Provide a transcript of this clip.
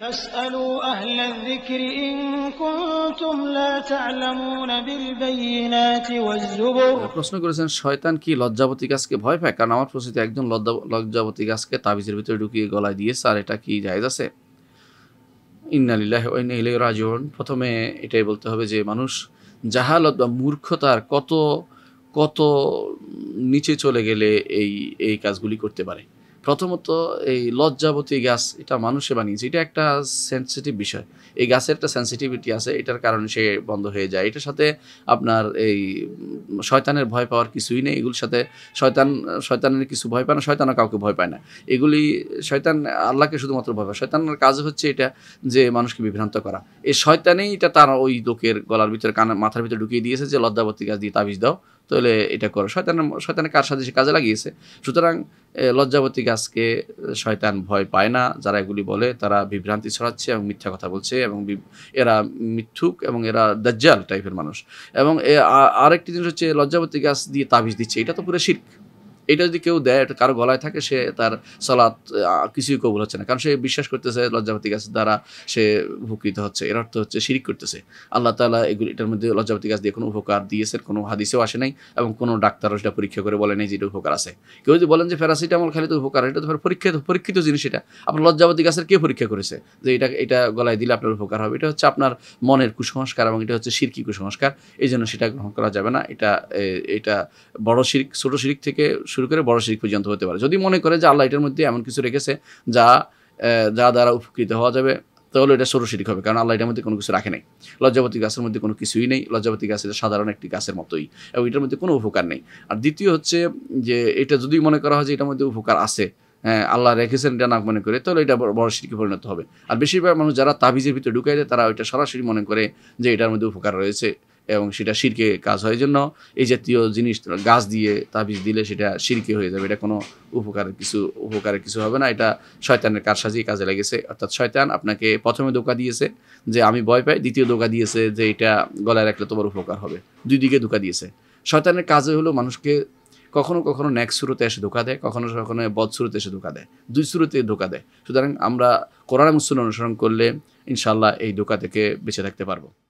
প্রশ্ন করেছেন শয়তান কি লজ্জাবতী গাছকে ভয় পায় কারণ আমার প্রস্তুতি একজন লজ্জাবতী গাছকে তাবিজের ভিতরে ঢুকিয়ে গলায় দিয়েছে আর এটা কি জায়েজ আছে ইন্নালিল্লাহ ওয়াইন প্রথমে এটাই বলতে হবে যে মানুষ জাহালত বা মূর্খতার কত কত নিচে চলে গেলে এই এই কাজগুলি করতে পারে প্রথমত এই লজ্জাবতী গাছ এটা মানুষে বানিয়েছে এটা একটা সেন্সিটিভ বিষয় এই গাছের একটা সেন্সিটিভিটি আছে এটার কারণে সে বন্ধ হয়ে যায় এটার সাথে আপনার এই শয়তানের ভয় পাওয়ার কিছুই নেই এগুলোর সাথে শয়তান শয়তানের কিছু ভয় পায় না শয়তানও কাউকে ভয় পায় না এগুলি শয়তান আল্লাহকে শুধুমাত্র ভয় পায় শয়তানের কাজ হচ্ছে এটা যে মানুষকে বিভ্রান্ত করা এই শয়তানেই এটা তার ওই লোকের গলার ভিতরে কান মাথার ভিতরে ঢুকিয়ে দিয়েছে যে লজ্জাবতী গাছ দিয়ে তাবিজ দাও তাহলে এটা করো শয়তানের শয়তানের কার সাথে সে কাজে লাগিয়েছে সুতরাং লজ্জাবতী গাছকে শয়তান ভয় পায় না যারা এগুলি বলে তারা বিভ্রান্তি ছড়াচ্ছে এবং মিথ্যা কথা বলছে এবং এরা মিথ্যুক এবং এরা দাজ্জাল টাইপের মানুষ এবং আরেকটি জিনিস হচ্ছে লজ্জাবতী গাছ দিয়ে তাবিজ দিচ্ছে এটা তো পুরো শির্ক এটা যদি কেউ দেয় এটা কারো গলায় থাকে সে তার সলাৎ কিছুই কবুল হচ্ছে না কারণ সে বিশ্বাস করতেছে লজ্জাপতি গাছের দ্বারা সে উপকৃত হচ্ছে এর অর্থ হচ্ছে শিরিক করতেছে আল্লাহ তালা এগুলি এটার মধ্যে লজ্জাপতি গাছ দিয়ে কোনো উপকার দিয়েছেন কোনো হাদিসেও আসে নাই এবং কোনো ডাক্তারও সেটা পরীক্ষা করে বলে নাই যে এটা উপকার আছে কেউ যদি বলেন যে প্যারাসিটামল খেলে তো উপকার এটা তো পরীক্ষিত পরীক্ষিত জিনিস এটা আপনার লজ্জাবতী গাছের কে পরীক্ষা করেছে যে এটা এটা গলায় দিলে আপনার উপকার হবে এটা হচ্ছে আপনার মনের কুসংস্কার এবং এটা হচ্ছে শিরকি কুসংস্কার এই জন্য সেটা গ্রহণ করা যাবে না এটা এটা বড় শিরিক ছোট শিরিক থেকে শুরু করে বড় শিরিক পর্যন্ত হতে পারে যদি মনে করে যে আল্লাহ এটার মধ্যে এমন কিছু রেখেছে যা যা দ্বারা উপকৃত হওয়া যাবে তাহলে এটা সরু শিরিক হবে কারণ আল্লাহ এটার মধ্যে কোনো কিছু রাখে নাই লজ্জাবতী গাছের মধ্যে কোনো কিছুই নেই লজ্জাবতী গাছ এটা সাধারণ একটি গাছের মতোই এবং এটার মধ্যে কোনো উপকার নেই আর দ্বিতীয় হচ্ছে যে এটা যদি মনে করা হয় যে এটার মধ্যে উপকার আছে হ্যাঁ আল্লাহ রেখেছেন এটা না মনে করে তাহলে এটা বড় শিরকে পরিণত হবে আর বেশিরভাগ মানুষ যারা তাবিজের ভিতরে ঢুকাই দেয় তারা ওইটা সরাসরি মনে করে যে এটার মধ্যে উপকার রয়েছে এবং সেটা শিরকে কাজ হয় জন্য এই জাতীয় জিনিস গাছ দিয়ে তাবিজ দিলে সেটা শিরকে হয়ে যাবে এটা কোনো উপকারের কিছু উপকারের কিছু হবে না এটা শয়তানের কাজ সাজিয়ে কাজে লেগেছে অর্থাৎ শয়তান আপনাকে প্রথমে ধোকা দিয়েছে যে আমি ভয় পাই দ্বিতীয় ধোকা দিয়েছে যে এটা গলায় রাখলে তোমার উপকার হবে দুই দিকে ধোকা দিয়েছে শয়তানের কাজে হলো মানুষকে কখনো কখনো ন্যাক শুরুতে এসে ধোকা দেয় কখনো কখনো বদ শুরুতে এসে ধোকা দেয় দুই শুরুতে ধোকা দেয় সুতরাং আমরা কোরআন মুসুল অনুসরণ করলে ইনশাল্লাহ এই ধোকা থেকে বেঁচে থাকতে পারবো